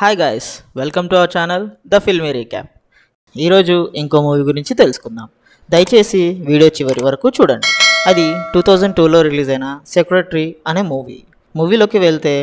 hi guys welcome to our channel the filmy recap ఈరోజు ఇంకో movie గురించి తెలుసుకుందాం దయచేసి వీడియో చివరి వరకు చూడండి అది టూ థౌజండ్ టూలో రిలీజ్ అయిన సెక్రటరీ అనే మూవీ మూవీలోకి వెళ్తే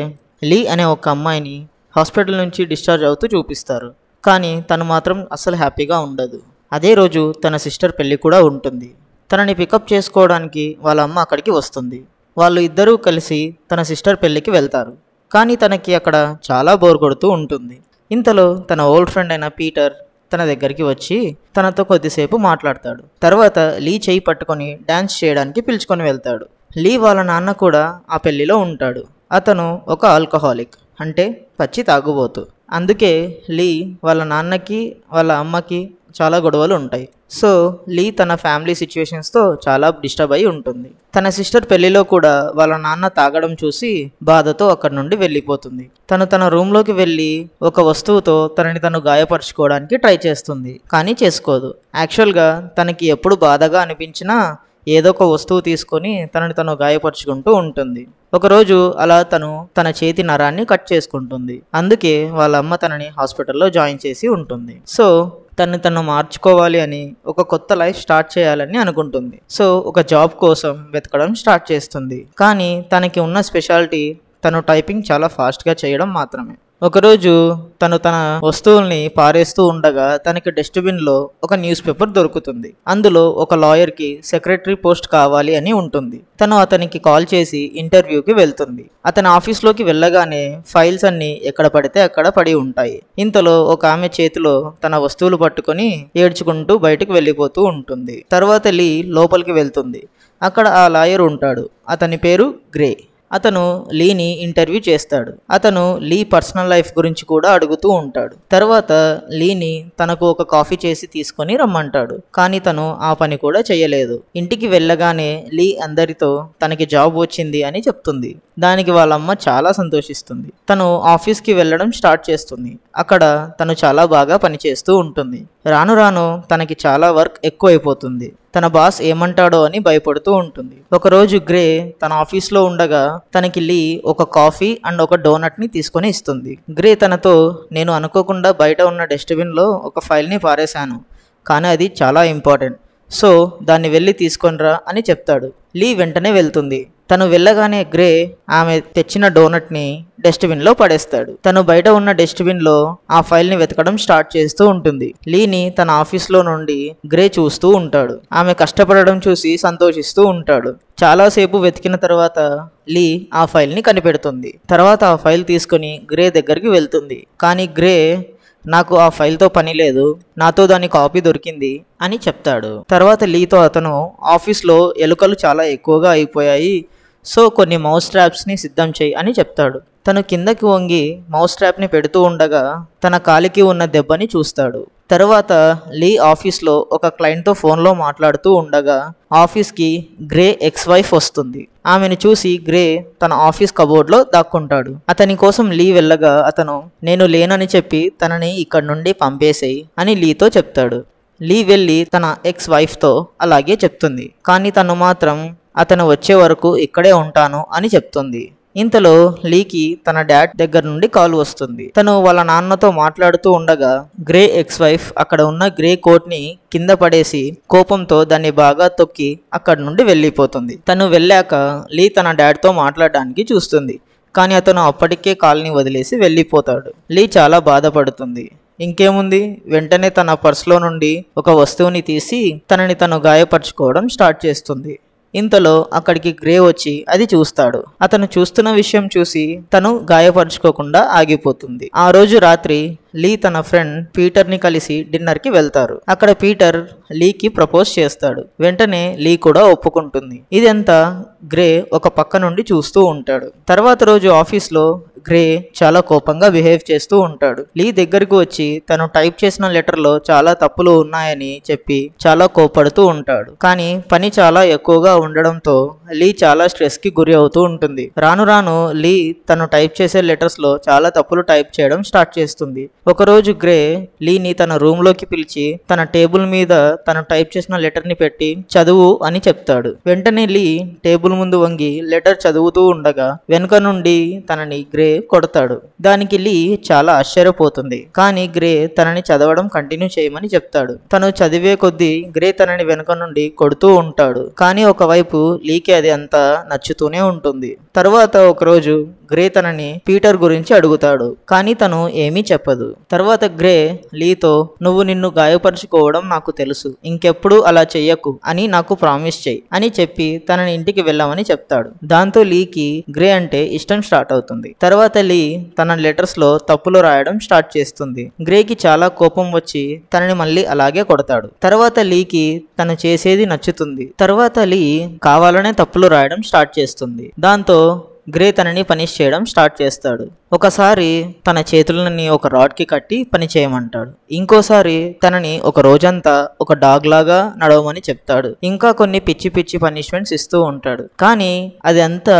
లీ అనే ఒక అమ్మాయిని హాస్పిటల్ నుంచి డిశ్చార్జ్ అవుతూ చూపిస్తారు కానీ తను మాత్రం అస్సలు హ్యాపీగా ఉండదు అదే రోజు తన సిస్టర్ పెళ్ళి కూడా ఉంటుంది తనని పికప్ చేసుకోవడానికి వాళ్ళ అమ్మ అక్కడికి వస్తుంది వాళ్ళు ఇద్దరూ కలిసి తన సిస్టర్ పెళ్ళికి వెళ్తారు కానీ తనకి అక్కడ చాలా బోర్ కొడుతూ ఉంటుంది ఇంతలో తన ఓల్డ్ ఫ్రెండ్ అయిన పీటర్ తన దగ్గరికి వచ్చి తనతో కొద్దిసేపు మాట్లాడతాడు తర్వాత లీ చేయి పట్టుకొని డ్యాన్స్ చేయడానికి పిలుచుకొని వెళ్తాడు లీ వాళ్ళ నాన్న కూడా ఆ పెళ్లిలో ఉంటాడు అతను ఒక ఆల్కహాలిక్ అంటే పచ్చి తాగుబోతు అందుకే లీ వాళ్ళ నాన్నకి వాళ్ళ అమ్మకి చాలా గొడవలు ఉంటాయి సో లీ తన ఫ్యామిలీ సిచ్యువేషన్స్తో చాలా డిస్టర్బ్ అయి ఉంటుంది తన సిస్టర్ పెళ్లిలో కూడా వాళ్ళ నాన్న తాగడం చూసి బాధతో అక్కడి నుండి వెళ్ళిపోతుంది తను తన రూమ్లోకి వెళ్ళి ఒక వస్తువుతో తనని తను గాయపరచుకోవడానికి ట్రై చేస్తుంది కానీ చేసుకోదు యాక్చువల్గా తనకి ఎప్పుడు బాధగా అనిపించినా ఏదో ఒక వస్తువు తీసుకొని తనని తను గాయపరుచుకుంటూ ఉంటుంది ఒకరోజు అలా తను తన చేతి నరాన్ని కట్ చేసుకుంటుంది అందుకే వాళ్ళ అమ్మ తనని హాస్పిటల్లో జాయిన్ చేసి ఉంటుంది సో తను తను మార్చుకోవాలి అని ఒక కొత్త లైఫ్ స్టార్ట్ చేయాలని అనుకుంటుంది సో ఒక జాబ్ కోసం వెతకడం స్టార్ట్ చేస్తుంది కానీ తనకి ఉన్న స్పెషాలిటీ తను టైపింగ్ చాలా ఫాస్ట్గా చేయడం మాత్రమే ఒకరోజు తను తన వస్తువుల్ని పారేస్తూ ఉండగా తనకి డస్ట్బిన్లో ఒక న్యూస్ పేపర్ దొరుకుతుంది అందులో ఒక లాయర్కి సెక్రటరీ పోస్ట్ కావాలి అని ఉంటుంది తను అతనికి కాల్ చేసి ఇంటర్వ్యూకి వెళ్తుంది అతని ఆఫీస్లోకి వెళ్ళగానే ఫైల్స్ అన్నీ ఎక్కడ పడితే అక్కడ పడి ఉంటాయి ఇంతలో ఒక ఆమె చేతిలో తన వస్తువులు పట్టుకొని ఏడ్చుకుంటూ బయటకు వెళ్ళిపోతూ ఉంటుంది తర్వాత లీ లోపలికి వెళ్తుంది అక్కడ ఆ లాయర్ ఉంటాడు అతని పేరు గ్రే అతను లీని ఇంటర్వ్యూ చేస్తాడు అతను లీ పర్సనల్ లైఫ్ గురించి కూడా అడుగుతూ ఉంటాడు తర్వాత లీని తనకు ఒక కాఫీ చేసి తీసుకొని రమ్మంటాడు కానీ తను ఆ పని కూడా చేయలేదు ఇంటికి వెళ్ళగానే లీ అందరితో తనకి జాబ్ వచ్చింది అని చెప్తుంది దానికి వాళ్ళమ్మ చాలా సంతోషిస్తుంది తను ఆఫీస్కి వెళ్ళడం స్టార్ట్ చేస్తుంది అక్కడ తను చాలా బాగా పనిచేస్తూ ఉంటుంది రాను రాను తనకి చాలా వర్క్ ఎక్కువైపోతుంది తన బాస్ ఏమంటాడో అని భయపడుతూ ఉంటుంది ఒకరోజు గ్రే తన ఆఫీస్లో ఉండగా తనకి లీ ఒక కాఫీ అండ్ ఒక డోనట్ని తీసుకొని ఇస్తుంది గ్రే తనతో నేను అనుకోకుండా బయట ఉన్న డస్ట్బిన్లో ఒక ఫైల్ని పారేశాను కానీ అది చాలా ఇంపార్టెంట్ సో దాన్ని వెళ్ళి తీసుకొనిరా అని చెప్తాడు లీ వెంటనే వెళ్తుంది తను వెళ్ళగానే గ్రే ఆమె తెచ్చిన డోనట్ని డస్ట్బిన్లో పడేస్తాడు తను బయట ఉన్న డస్ట్బిన్లో ఆ ఫైల్ని వెతకడం స్టార్ట్ చేస్తూ ఉంటుంది లీని తన ఆఫీస్లో నుండి గ్రే చూస్తూ ఉంటాడు ఆమె కష్టపడడం చూసి సంతోషిస్తూ ఉంటాడు చాలాసేపు వెతికిన తర్వాత లీ ఆ ఫైల్ని కనిపెడుతుంది తర్వాత ఆ ఫైల్ తీసుకుని గ్రే దగ్గరికి వెళ్తుంది కానీ గ్రే నాకు ఆ ఫైల్తో పని లేదు నాతో దాని కాపీ దొరికింది అని చెప్తాడు తర్వాత లీతో అతను ఆఫీస్లో ఎలుకలు చాలా ఎక్కువగా అయిపోయాయి సో కొన్ని మౌస్ ట్రాప్స్ని సిద్ధం చేయి అని చెప్తాడు తను కిందకి వంగి మౌస్ ట్రాప్ని పెడుతూ ఉండగా తన కాలికి ఉన్న దెబ్బని చూస్తాడు తరువాత లీ ఆఫీస్లో ఒక క్లయింట్తో ఫోన్లో మాట్లాడుతూ ఉండగా ఆఫీస్కి గ్రే ఎక్స్ వైఫ్ వస్తుంది ఆమెను చూసి గ్రే తన ఆఫీస్ కబోర్డ్లో దాక్కుంటాడు అతని కోసం లీ వెళ్ళగా అతను నేను లేనని చెప్పి తనని ఇక్కడ నుండి పంపేసేయి అని లీతో చెప్తాడు లీ వెళ్ళి తన ఎక్స్ వైఫ్తో అలాగే చెప్తుంది కానీ తను మాత్రం అతను వచ్చే వరకు ఇక్కడే ఉంటాను అని చెప్తుంది ఇంతలో లీకి తన డాడ్ దగ్గర నుండి కాల్ వస్తుంది తను వాళ్ళ నాన్నతో మాట్లాడుతూ ఉండగా గ్రే ఎక్స్ వైఫ్ అక్కడ ఉన్న గ్రే కోట్ని కింద పడేసి కోపంతో దాన్ని బాగా తొక్కి అక్కడి నుండి వెళ్ళిపోతుంది తను వెళ్ళాక లీ తన డాడ్తో మాట్లాడడానికి చూస్తుంది కానీ అతను అప్పటికే కాల్ని వదిలేసి వెళ్ళిపోతాడు లీ చాలా బాధపడుతుంది ఇంకేముంది వెంటనే తన పర్సులో నుండి ఒక వస్తువుని తీసి తనని తను గాయపరచుకోవడం స్టార్ట్ చేస్తుంది ఇంతలో అక్కడికి గ్రే వచ్చి అది చూస్తాడు అతను చూస్తున్న విషయం చూసి తను గాయపరచుకోకుండా ఆగిపోతుంది ఆ రోజు రాత్రి లీ తన ఫ్రెండ్ పీటర్ని కలిసి డిన్నర్కి వెళ్తారు అక్కడ పీటర్ లీకి ప్రపోజ్ చేస్తాడు వెంటనే లీ కూడా ఒప్పుకుంటుంది ఇదంతా గ్రే ఒక పక్క నుండి చూస్తూ ఉంటాడు తర్వాత రోజు ఆఫీస్లో గ్రే చాలా కోపంగా బిహేవ్ చేస్తూ ఉంటాడు లీ దగ్గరికి వచ్చి తను టైప్ చేసిన లెటర్లో చాలా తప్పులు ఉన్నాయని చెప్పి చాలా కోపడుతూ ఉంటాడు కానీ పని చాలా ఎక్కువగా ఉండడంతో లీ చాలా స్ట్రెస్ కి గురి అవుతూ ఉంటుంది రాను రాను లీ తను టైప్ చేసే లెటర్స్ లో చాలా తప్పులు టైప్ చేయడం స్టార్ట్ చేస్తుంది ఒకరోజు గ్రే లీని తన రూమ్ లోకి పిలిచి తన టేబుల్ మీద తను టైప్ చేసిన లెటర్ ని పెట్టి చదువు అని చెప్తాడు వెంటనే లీ టేబుల్ ముందు వంగి లెటర్ చదువుతూ ఉండగా వెనుక నుండి తనని గ్రే కొడతాడు దానికి లీ చాలా ఆశ్చర్యపోతుంది కానీ గ్రే తనని చదవడం కంటిన్యూ చేయమని చెప్తాడు తను చదివే కొద్దీ గ్రే తనని వెనుక నుండి కొడుతూ ఉంటాడు కానీ ఒకవైపు లీకి అది అంతా నచ్చుతూనే ఉంటుంది తర్వాత ఒకరోజు గ్రే తనని పీటర్ గురించి అడుగుతాడు కానీ తను ఏమీ చెప్పదు తర్వాత గ్రే లీతో నువ్వు నిన్ను గాయపరుచుకోవడం నాకు తెలుసు ఇంకెప్పుడు అలా చెయ్యకు అని నాకు ప్రామిస్ చేయి అని చెప్పి తనని ఇంటికి వెళ్ళామని చెప్తాడు దాంతో లీకి గ్రే అంటే ఇష్టం స్టార్ట్ అవుతుంది తర్వాత లీ తన లెటర్స్ లో తప్పులు రాయడం స్టార్ట్ చేస్తుంది గ్రేకి చాలా కోపం వచ్చి తనని మళ్ళీ అలాగే కొడతాడు తర్వాత లీకి తను చేసేది నచ్చుతుంది తర్వాత లీ కావాలనే తప్పులు రాయడం స్టార్ట్ చేస్తుంది దాంతో గ్రే తనని పనిష్ చేయడం స్టార్ట్ చేస్తాడు ఒకసారి తన చేతులని ఒక రాడ్కి కట్టి పని చేయమంటాడు ఇంకోసారి తనని ఒక రోజంతా ఒక డాగ్ లాగా నడవమని చెప్తాడు ఇంకా కొన్ని పిచ్చి పిచ్చి పనిష్మెంట్స్ ఇస్తూ ఉంటాడు కానీ అది అంతా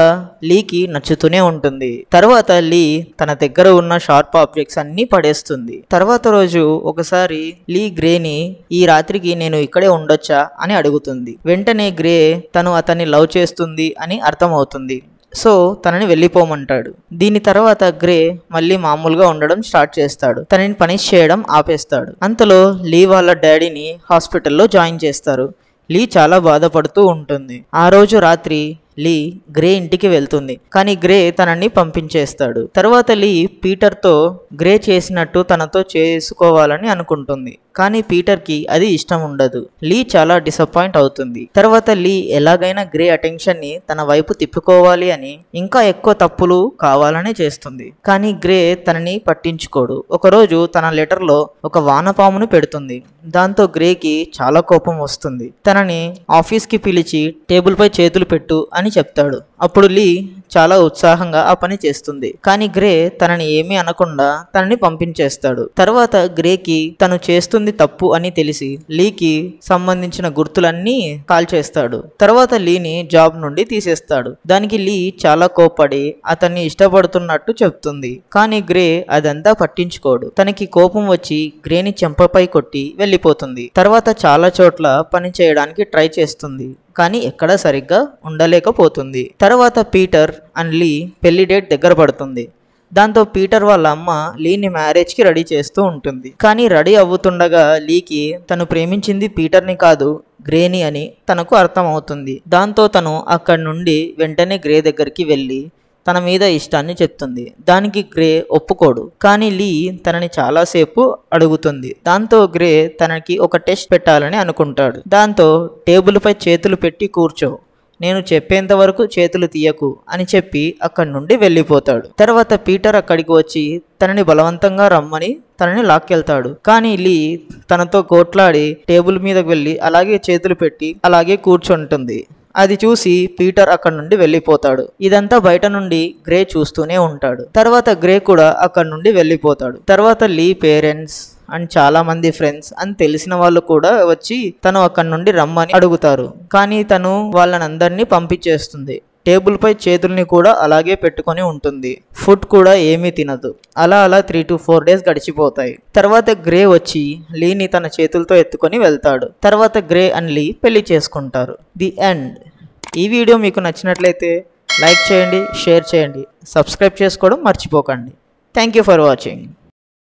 లీకి నచ్చుతూనే ఉంటుంది తర్వాత లీ తన దగ్గర ఉన్న షార్ప్ ఆబ్జెక్ట్స్ అన్ని పడేస్తుంది తర్వాత రోజు ఒకసారి లీ గ్రేని ఈ రాత్రికి నేను ఇక్కడే ఉండొచ్చా అని అడుగుతుంది వెంటనే గ్రే తను అతన్ని లవ్ చేస్తుంది అని అర్థమవుతుంది సో తనని వెళ్ళిపోమంటాడు దీని తర్వాత గ్రే మళ్ళీ మామూలుగా ఉండడం స్టార్ట్ చేస్తాడు తనని పనిష్ చేయడం ఆపేస్తాడు అంతలో లీ వాళ్ళ డాడీని హాస్పిటల్లో జాయిన్ చేస్తారు లీ చాలా బాధపడుతూ ఉంటుంది ఆ రోజు రాత్రి లీ గ్రే ఇంటికి వెళ్తుంది కానీ గ్రే తనని పంపించేస్తాడు తర్వాత లీ పీటర్తో గ్రే చేసినట్టు తనతో చేసుకోవాలని అనుకుంటుంది కానీ పీటర్కి అది ఇష్టం ఉండదు లీ చాలా డిసప్పాయింట్ అవుతుంది తర్వాత లీ ఎలాగైనా గ్రే అటెన్షన్ని తన వైపు తిప్పుకోవాలి అని ఇంకా ఎక్కువ తప్పులు కావాలని చేస్తుంది కానీ గ్రే తనని పట్టించుకోడు ఒకరోజు తన లెటర్లో ఒక వానపామును పెడుతుంది దాంతో గ్రేకి చాలా కోపం వస్తుంది తనని ఆఫీస్కి పిలిచి టేబుల్పై చేతులు పెట్టు అని అని చెప్తాడు అప్పుడు లీ చాలా ఉత్సాహంగా ఆ పని చేస్తుంది కానీ గ్రే తనని ఏమీ అనకుండా తనని పంపించేస్తాడు తర్వాత గ్రేకి తను చేస్తుంది తప్పు అని తెలిసి లీకి సంబంధించిన గుర్తులన్నీ కాల్ చేస్తాడు తర్వాత లీని జాబ్ నుండి తీసేస్తాడు దానికి లీ చాలా కోపడి అతన్ని ఇష్టపడుతున్నట్టు చెప్తుంది కానీ గ్రే అదంతా పట్టించుకోడు తనకి కోపం వచ్చి గ్రేని చెంపపై కొట్టి వెళ్ళిపోతుంది తర్వాత చాలా చోట్ల పని చేయడానికి ట్రై చేస్తుంది కానీ ఎక్కడా సరిగ్గా ఉండలేకపోతుంది తర్వాత పీటర్ అండ్ లీ పెళ్లి డేట్ దగ్గర పడుతుంది దాంతో పీటర్ వాళ్ళ అమ్మ లీని మ్యారేజ్కి రెడీ చేస్తూ ఉంటుంది కానీ రెడీ అవుతుండగా లీకి తను ప్రేమించింది పీటర్ని కాదు గ్రేని అని తనకు అర్థమవుతుంది దాంతో తను అక్కడి నుండి వెంటనే గ్రే దగ్గరికి వెళ్ళి తన మీద ఇష్టాన్ని చెప్తుంది దానికి గ్రే ఒప్పుకోడు కానీ లీ తనని చాలాసేపు అడుగుతుంది దాంతో గ్రే తనకి ఒక టెస్ట్ పెట్టాలని అనుకుంటాడు దాంతో టేబుల్పై చేతులు పెట్టి కూర్చో నేను చెప్పేంత వరకు చేతులు తీయకు అని చెప్పి అక్కడి నుండి వెళ్ళిపోతాడు తర్వాత పీటర్ అక్కడికి వచ్చి తనని బలవంతంగా రమ్మని తనని లాక్కెళ్తాడు కానీ లీ తనతో కోట్లాడి టేబుల్ మీదకి వెళ్ళి అలాగే చేతులు పెట్టి అలాగే కూర్చుంటుంది అది చూసి పీటర్ అక్కడి నుండి వెళ్ళిపోతాడు ఇదంతా బయట నుండి గ్రే చూస్తూనే ఉంటాడు తర్వాత గ్రే కూడా అక్కడి నుండి వెళ్ళిపోతాడు తర్వాత లీ పేరెంట్స్ అండ్ చాలామంది ఫ్రెండ్స్ అని తెలిసిన వాళ్ళు కూడా వచ్చి తను అక్కడి నుండి రమ్మని అడుగుతారు కానీ తను వాళ్ళని అందరినీ పంపించేస్తుంది టేబుల్పై చేతుల్ని కూడా అలాగే పెట్టుకొని ఉంటుంది ఫుడ్ కూడా ఏమీ తినదు అలా అలా త్రీ టు ఫోర్ డేస్ గడిచిపోతాయి తర్వాత గ్రే వచ్చి లీని తన చేతులతో ఎత్తుకొని వెళ్తాడు తర్వాత గ్రే అండ్ లీ పెళ్లి చేసుకుంటారు ది ఎండ్ ఈ వీడియో మీకు నచ్చినట్లయితే లైక్ చేయండి షేర్ చేయండి సబ్స్క్రైబ్ చేసుకోవడం మర్చిపోకండి థ్యాంక్ యూ ఫర్ వాచింగ్